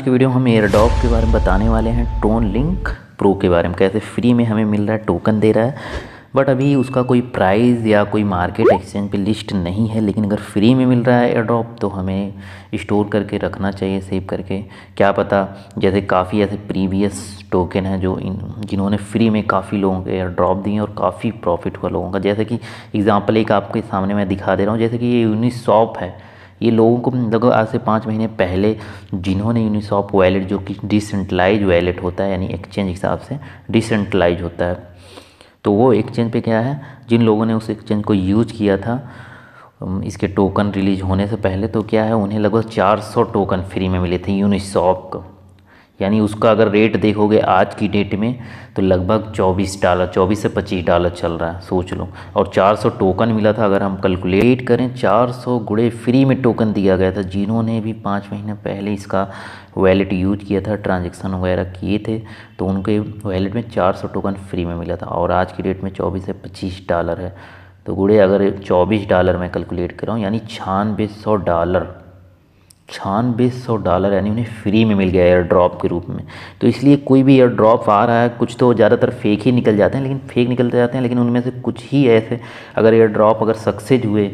आज की वीडियो हम एयरडॉप के बारे में बताने वाले हैं टोन लिंक प्रो के बारे में कैसे फ्री में हमें मिल रहा है टोकन दे रहा है बट अभी उसका कोई प्राइस या कोई मार्केट एक्सचेंज पे लिस्ट नहीं है लेकिन अगर फ्री में मिल रहा है एयरडॉप तो हमें स्टोर करके रखना चाहिए सेव करके क्या पता जैसे काफ़ी ऐसे प्रीवियस टोकन हैं जो इन जिन्होंने फ्री में काफ़ी लोगों के एयरड्रॉप दिए और काफ़ी प्रॉफिट हुआ लोगों का जैसे कि एग्ज़ाम्पल एक आपके सामने मैं दिखा दे रहा हूँ जैसे कि ये यूनिसॉप है ये लोगों को लगभग आज से पाँच महीने पहले जिन्होंने यूनिसॉप वैलेट जो कि डिसेंट्रलाइज वैलेट होता है यानी एक्सचेंज हिसाब से डिसेंट्रलाइज होता है तो वो एक्सचेंज पे क्या है जिन लोगों ने उस एक्सचेंज को यूज किया था इसके टोकन रिलीज होने से पहले तो क्या है उन्हें लगभग 400 टोकन फ्री में मिले थे यूनिसॉप यानी उसका अगर रेट देखोगे आज की डेट में तो लगभग 24 डॉलर 24 से 25 डॉलर चल रहा है सोच लो और 400 टोकन मिला था अगर हम कैलकुलेट करें 400 सौ गुड़े फ्री में टोकन दिया गया था जिन्होंने भी पाँच महीने पहले इसका वैलेट यूज किया था ट्रांजैक्शन वगैरह किए थे तो उनके वैलेट में 400 टोकन फ्री में मिला था और आज की डेट में चौबीस से पच्चीस डॉलर है तो गुड़े अगर चौबीस डॉलर में कैलकुलेट कराऊँ यानी छानबे डॉलर छानबे सौ डॉलर यानी उन्हें फ्री में मिल गया एयर ड्रॉप के रूप में तो इसलिए कोई भी एयर ड्रॉप आ रहा है कुछ तो ज़्यादातर फेक ही निकल जाते हैं लेकिन फेक निकलते तो जाते हैं लेकिन उनमें से कुछ ही ऐसे अगर एयर ड्रॉप अगर सक्सेस हुए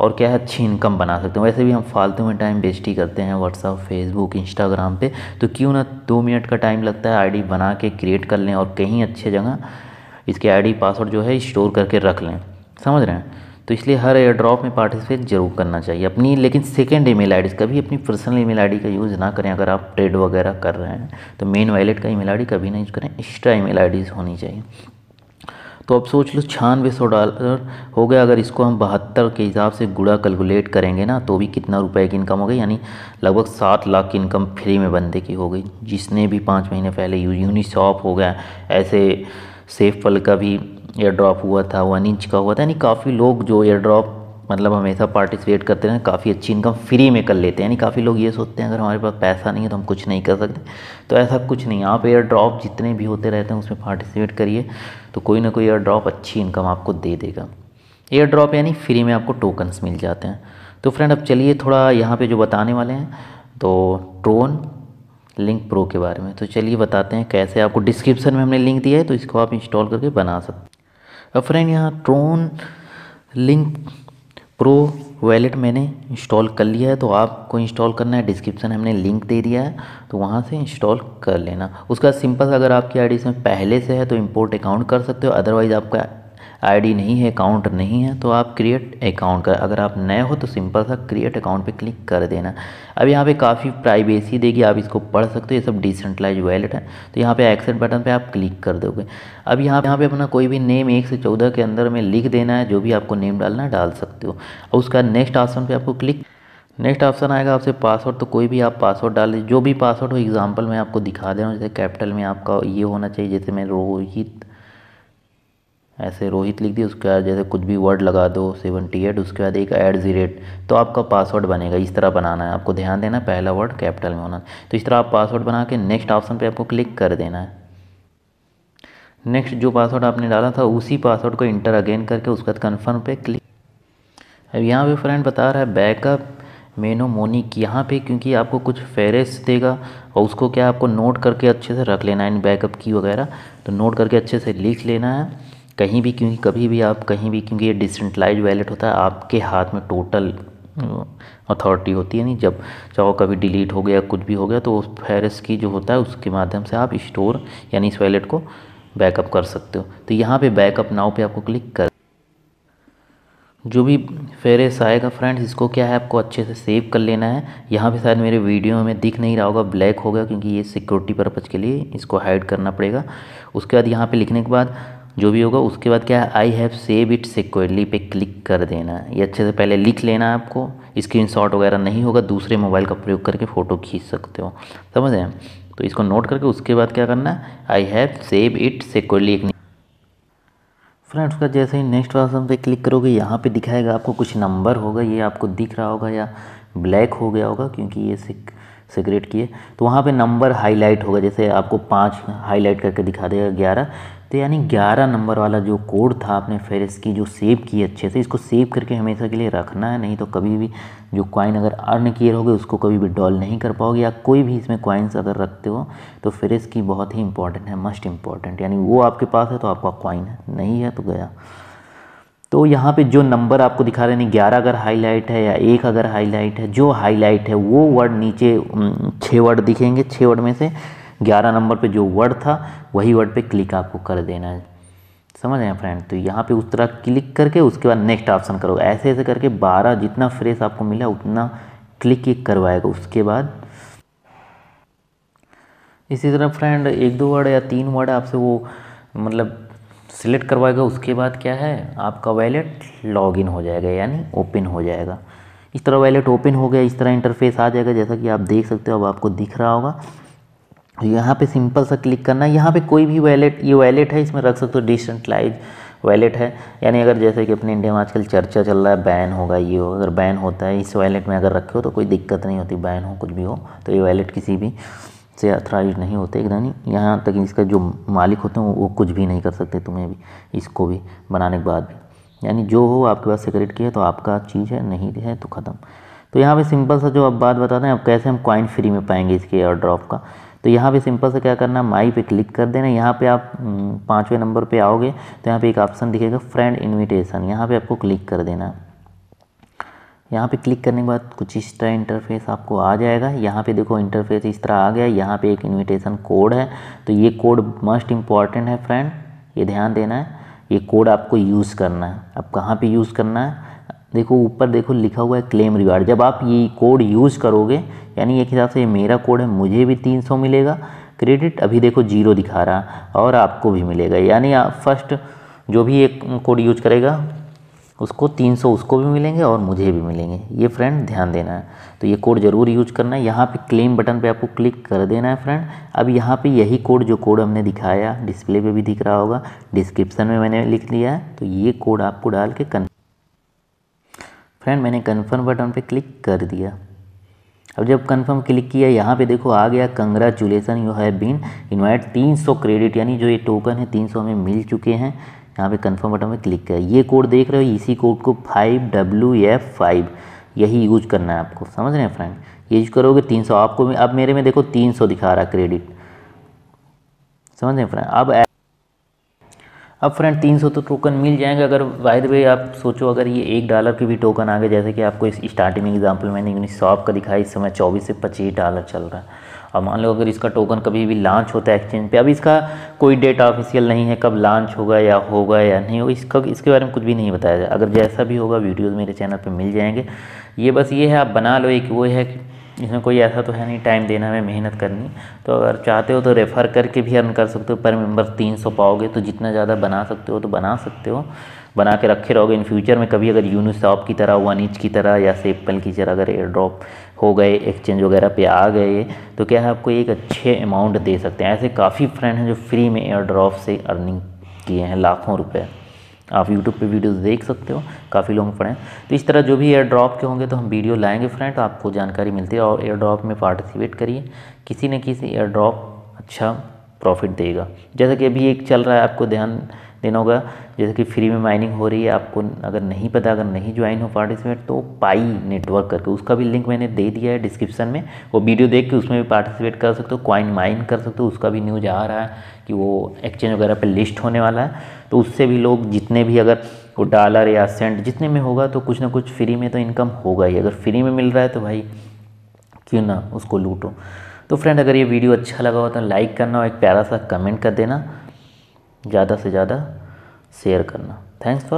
और क्या है अच्छी इनकम बना सकते हैं वैसे भी हम फालतू में टाइम वेस्ट ही करते हैं व्हाट्सअप फेसबुक इंस्टाग्राम पर तो क्यों ना दो मिनट का टाइम लगता है आई बना के क्रिएट कर लें और कहीं अच्छे जगह इसके आई पासवर्ड जो है स्टोर करके रख लें समझ रहे हैं तो इसलिए हर एयर ड्रॉप में पार्टिसिपेट जरूर करना चाहिए अपनी लेकिन सेकेंड ईमेल आईडी कभी अपनी पर्सनल ईमेल आईडी का यूज़ ना करें अगर आप ट्रेड वगैरह कर रहे हैं तो मेन वैलेट का ईमेल आईडी कभी ना यूज़ करें एक्स्ट्रा ईमेल आईडीज होनी चाहिए तो अब सोच लो छियानवे सौ डॉलर हो गया अगर इसको हम बहत्तर के हिसाब से गुड़ा कैलकुलेट करेंगे ना तो भी कितना रुपए की इनकम हो गई यानी लगभग सात लाख की इनकम फ्री में बंदे की हो गई जिसने भी पाँच महीने पहले यूनिशॉप हो गया ऐसे सेफ पल का भी एयर ड्रॉप हुआ था वन इंच का हुआ था यानी काफ़ी लोग जो एयर ड्रॉप मतलब हमेशा पार्टिसिपेट करते हैं काफ़ी अच्छी इनकम फ्री में कर लेते हैं यानी काफ़ी लोग ये सोचते हैं अगर हमारे पास पैसा नहीं है तो हम कुछ नहीं कर सकते तो ऐसा कुछ नहीं आप एयर ड्रॉप जितने भी होते रहते हैं उसमें पार्टिसिपेट करिए तो कोई ना कोई एयर ड्रॉप अच्छी इनकम आपको दे देगा एयर ड्रॉप यानी फ्री में आपको टोकन्स मिल जाते हैं तो फ्रेंड अब चलिए थोड़ा यहाँ पर जो बताने वाले हैं तो ट्रोन लिंक प्रो के बारे में तो चलिए बताते हैं कैसे आपको डिस्क्रिप्शन में हमने लिंक दिया है तो इसको आप इंस्टॉल करके बना सकते फ्रेंड यहाँ ट्रोन लिंक प्रो वैलेट मैंने इंस्टॉल कर लिया है तो आपको इंस्टॉल करना है डिस्क्रिप्शन हमने लिंक दे दिया है तो वहाँ से इंस्टॉल कर लेना उसका सिंपल अगर आपकी आईडी इसमें पहले से है तो इंपोर्ट अकाउंट कर सकते हो अदरवाइज़ आपका आईडी नहीं है अकाउंट नहीं है तो आप क्रिएट अकाउंट कर अगर आप नए हो तो सिंपल सा क्रिएट अकाउंट पे क्लिक कर देना अब यहाँ पे काफ़ी प्राइवेसी देगी आप इसको पढ़ सकते हो ये सब डिसेंट्रलाइज वैलेट है तो यहाँ पे एक्सेप्ट बटन पे आप क्लिक कर दोगे अब यहाँ यहाँ पे अपना कोई भी नेम एक से चौदह के अंदर में लिख देना है जो भी आपको नेम डालना है डाल सकते हो और उसका नेक्स्ट ऑप्शन पर आपको क्लिक नेक्स्ट ऑप्शन आएगा आपसे पासवर्ड तो कोई भी आप पासवर्ड डाल दीजिए जो भी पासवर्ड हो एग्जाम्पल मैं आपको दिखा दे रहा हूँ जैसे कैपिटल में आपका ये होना चाहिए जैसे मैं रोहित ऐसे रोहित लिख दिया उसके बाद जैसे कुछ भी वर्ड लगा दो सेवेंटी एट उसके बाद एक एट जी रेट तो आपका पासवर्ड बनेगा इस तरह बनाना है आपको ध्यान देना पहला वर्ड कैपिटल में होना तो इस तरह आप पासवर्ड बना के नेक्स्ट ऑप्शन पे आपको क्लिक कर देना है नेक्स्ट जो पासवर्ड आपने डाला था उसी पासवर्ड को इंटर अगेन करके उसके बाद कन्फर्म पे क्लिक अब यहाँ पर फ्रेंड बता रहा है बैकअप मेनो मोनिक यहाँ पे क्योंकि आपको कुछ फेरेस देगा और उसको क्या आपको नोट करके अच्छे से रख लेना है बैकअप की वगैरह तो नोट करके अच्छे से लिख लेना है कहीं भी क्योंकि कभी भी आप कहीं भी क्योंकि ये डिसेंट्रलाइज वैलेट होता है आपके हाथ में टोटल अथॉरिटी होती है नहीं जब चाहो कभी डिलीट हो गया कुछ भी हो गया तो उस फहरिस की जो होता है उसके माध्यम से आप स्टोर यानी इस वैलेट को बैकअप कर सकते हो तो यहाँ पे बैकअप नाव पे आपको क्लिक कर जो भी फेरेस आएगा फ्रेंड्स इसको क्या है आपको अच्छे से सेव कर लेना है यहाँ पे शायद मेरे वीडियो में दिख नहीं रहा होगा ब्लैक होगा क्योंकि ये सिक्योरिटी पर्पज़ के लिए इसको हाइड करना पड़ेगा उसके बाद यहाँ पे लिखने के बाद जो भी होगा उसके बाद क्या है I have save it securely पे क्लिक कर देना ये अच्छे से पहले लिख लेना है आपको स्क्रीन शॉट वगैरह नहीं होगा दूसरे मोबाइल का प्रयोग करके फ़ोटो खींच सकते हो समझ रहे हैं तो इसको नोट करके उसके बाद क्या करना है I have save it securely एक फ्रेंड्स का जैसे ही नेक्स्ट ऑप्शन पे क्लिक करोगे यहाँ पे दिखाएगा आपको कुछ नंबर होगा ये आपको दिख रहा होगा या ब्लैक हो गया होगा क्योंकि ये सिक सिगरेट की है तो वहाँ पे नंबर हाईलाइट होगा जैसे आपको पाँच हाईलाइट करके दिखा देगा ग्यारह तो यानी 11 नंबर वाला जो कोड था आपने फेरिस की जो सेव की अच्छे से इसको सेव करके हमेशा के लिए रखना है नहीं तो कभी भी जो कॉइन अगर अर्न किए रहोगे उसको कभी भी डॉल नहीं कर पाओगे या कोई भी इसमें कॉइन्स अगर रखते हो तो फेरिस की बहुत ही इंपॉर्टेंट है मस्ट इम्पॉर्टेंट यानी वो आपके पास है तो आपका कॉइन है नहीं है तो गया तो यहाँ पे जो नंबर आपको दिखा रहे हैं ग्यारह अगर हाईलाइट है या एक अगर हाईलाइट है जो हाईलाइट है वो वर्ड नीचे छः वर्ड दिखेंगे छः वर्ड में से ग्यारह नंबर पे जो वर्ड था वही वर्ड पे क्लिक आपको कर देना है समझ रहे हैं फ्रेंड तो यहाँ पे उस तरह क्लिक करके उसके बाद नेक्स्ट ऑप्शन करो ऐसे ऐसे करके बारह जितना फ्रेस आपको मिला उतना क्लिक ही करवाएगा उसके बाद इसी तरह फ्रेंड एक दो वर्ड या तीन वर्ड आपसे वो मतलब सिलेक्ट करवाएगा उसके बाद क्या है आपका वैलेट लॉगिन हो जाएगा यानी ओपन हो जाएगा इस तरह वैलेट ओपन हो गया इस तरह इंटरफेस आ जाएगा जैसा कि आप देख सकते हो अब आपको दिख रहा होगा यहाँ पे सिंपल सा क्लिक करना है यहाँ पे कोई भी वैलेट ये वैलेट है इसमें रख सकते हो डिसेंट्रलाइज वैलेट है यानी अगर जैसे कि अपने इंडिया में आजकल चर्चा चल रहा है बैन होगा ये हो अगर बैन होता है इस वैलेट में अगर रखे हो तो कोई दिक्कत नहीं होती बैन हो कुछ भी हो तो ये वैलेट किसी भी से अथराइज नहीं होते एकदम यहाँ तक इसका जो मालिक होते हैं वो कुछ भी नहीं कर सकते तुम्हें भी इसको भी बनाने के बाद भी यानी जो हो आपके पास सिगरेट की है तो आपका चीज़ है नहीं है तो ख़त्म तो यहाँ पे सिंपल सा जो अब बात बता हैं अब कैसे हम कॉइन फ्री में पाएंगे इसके एयर ड्रॉप का तो यहाँ पे सिंपल से क्या करना है माई पे क्लिक कर देना यहाँ पे आप पाँचवें नंबर पे आओगे तो यहाँ पे एक ऑप्शन दिखेगा फ्रेंड इनविटेशन यहाँ पे आपको क्लिक कर देना यहाँ पे क्लिक करने के बाद कुछ इस तरह इंटरफेस आपको आ जाएगा यहाँ पे देखो इंटरफेस इस तरह आ गया यहाँ पे एक इनविटेशन कोड है तो ये कोड मस्ट इम्पॉर्टेंट है फ्रेंड ये ध्यान देना है ये कोड आपको यूज़ करना है अब कहाँ पे यूज़ करना है देखो ऊपर देखो लिखा हुआ है क्लेम रिवार्ड जब आप ये कोड यूज़ करोगे यानी एक हिसाब से ये मेरा कोड है मुझे भी तीन सौ मिलेगा क्रेडिट अभी देखो जीरो दिखा रहा और आपको भी मिलेगा यानी आप फर्स्ट जो भी एक कोड यूज करेगा उसको 300 उसको भी मिलेंगे और मुझे भी मिलेंगे ये फ्रेंड ध्यान देना है तो ये कोड ज़रूर यूज करना है यहाँ पे क्लेम बटन पे आपको क्लिक कर देना है फ्रेंड अब यहाँ पे यही कोड जो कोड हमने दिखाया डिस्प्ले पे भी दिख रहा होगा डिस्क्रिप्शन में मैंने लिख लिया है तो ये कोड आपको डाल के कन फ्रेंड मैंने कन्फर्म बटन पे क्लिक कर दिया अब जब कन्फर्म क्लिक किया यहाँ पे देखो आ गया congratulation you have been invite 300 credit यानी जो ये टोकन है 300 हमें मिल चुके हैं यहाँ पे कन्फर्म बटन पे क्लिक किया ये कोड देख रहे हो इसी कोड को फाइव डब्ल्यू एफ फाइव यही यूज करना है आपको समझ रहे हैं फ्रेंड ये यूज करोगे 300 आपको अब मेरे में देखो तीन दिखा रहा क्रेडिट समझ रहे हैं फ्रेंड अब अब फ्रेंड 300 तो टोकन मिल जाएंगे अगर बाय द वे आप सोचो अगर ये एक डॉलर के भी टोकन आ गए जैसे कि आपको इस स्टार्टिंग एग्जांपल में शॉप का दिखाया इस समय 24 से 25 डॉलर चल रहा है और मान लो अगर इसका टोकन कभी भी लॉन्च होता है एक्सचेंज पे अब इसका कोई डेट ऑफिशियल नहीं है कब लॉन्च होगा या होगा या नहीं होगा इसका इसके बारे में कुछ भी नहीं बताया जाए अगर जैसा भी होगा वीडियोज़ मेरे चैनल पर मिल जाएंगे ये बस ये है आप बना लो एक वो है कि इसमें कोई ऐसा तो है नहीं टाइम देना है मेहनत करनी तो अगर चाहते हो तो रेफ़र करके भी अर्न कर सकते हो पर मेंबर तीन सौ पाओगे तो जितना ज़्यादा बना सकते हो तो बना सकते हो बना के रखे रहोगे इन फ्यूचर में कभी अगर यूनिसॉप की तरह वन इंच की तरह या सेपल की तरह अगर एयर ड्रॉप हो गए एक्सचेंज वगैरह पे आ गए तो क्या है आपको एक अच्छे अमाउंट दे सकते हैं ऐसे काफ़ी फ्रेंड हैं जो फ्री में एयर ड्रॉप से अर्निंग किए हैं लाखों रुपये आप यूट्यूब पे वीडियोस देख सकते हो काफ़ी लोग फ्रेंड तो इस तरह जो भी एयर ड्रॉप के होंगे तो हम वीडियो लाएंगे फ्रेंड तो आपको जानकारी मिलती है और एयर ड्रॉप में पार्टिसिपेट करिए किसी न किसी एयर ड्रॉप अच्छा प्रॉफिट देगा जैसा कि अभी एक चल रहा है आपको ध्यान देना होगा जैसे कि फ्री में माइनिंग हो रही है आपको अगर नहीं पता अगर नहीं ज्वाइन हो पार्टिसिपेट तो पाई नेटवर्क करके उसका भी लिंक मैंने दे दिया है डिस्क्रिप्शन में वो वीडियो देख के उसमें भी पार्टिसिपेट कर सकते हो क्वाइन माइन कर सकते हो उसका भी न्यूज आ रहा है कि वो एक्सचेंज वगैरह पर लिस्ट होने वाला है तो उससे भी लोग जितने भी अगर वो डॉलर या सेंट जितने में होगा तो कुछ ना कुछ फ्री में तो इनकम होगा ही अगर फ्री में मिल रहा है तो भाई क्यों ना उसको लूटो तो फ्रेंड अगर ये वीडियो अच्छा लगा हो तो लाइक करना और एक प्यारा सा कमेंट कर देना ज़्यादा से ज़्यादा शेयर करना थैंक्स फॉर